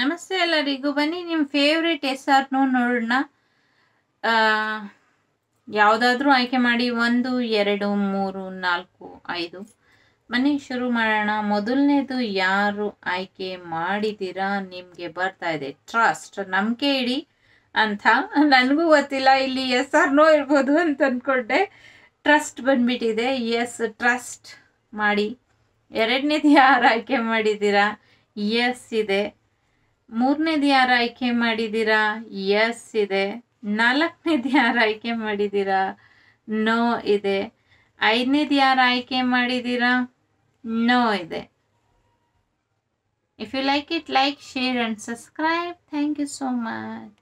ನಮಸ್ತೆ ಎಲ್ಲರಿಗೂ ಬನ್ನಿ ನಿಮ್ಮ ಫೇವ್ರೇಟ್ ಎಸ್ ನೋ ನೋಡೋಣ ಯಾವುದಾದ್ರೂ ಆಯ್ಕೆ ಮಾಡಿ ಒಂದು ಎರಡು ಮೂರು ನಾಲ್ಕು ಐದು ಮನೆ ಶುರು ಮಾಡೋಣ ಮೊದಲನೇದು ಯಾರು ಆಯ್ಕೆ ಮಾಡಿದ್ದೀರಾ ನಿಮಗೆ ಬರ್ತಾ ಇದೆ ಟ್ರಸ್ಟ್ ನಂಬಿಕೆ ಇಡಿ ಅಂತ ನನಗೂ ಗೊತ್ತಿಲ್ಲ ಇಲ್ಲಿ ಎಸ್ ಆರ್ ನೋ ಇರ್ಬೋದು ಅಂತ ಅಂದ್ಕೊಂಡೆ ಟ್ರಸ್ಟ್ ಬಂದ್ಬಿಟ್ಟಿದೆ ಎಸ್ ಟ್ರಸ್ಟ್ ಮಾಡಿ ಎರಡನೇದು ಯಾರು ಆಯ್ಕೆ ಮಾಡಿದ್ದೀರಾ ಎಸ್ ಇದೆ ಮೂರನೇದು ಯಾರು ಆಯ್ಕೆ ಮಾಡಿದ್ದೀರಾ ಎಸ್ ಇದೆ ನಾಲ್ಕನೇದು ಯಾರು ಆಯ್ಕೆ ಮಾಡಿದ್ದೀರಾ ನೋ ಇದೆ ಐದನೇದು ಯಾರು ಆಯ್ಕೆ ಮಾಡಿದ್ದೀರಾ ನೋ ಇದೆ if you like it like share and subscribe thank you so much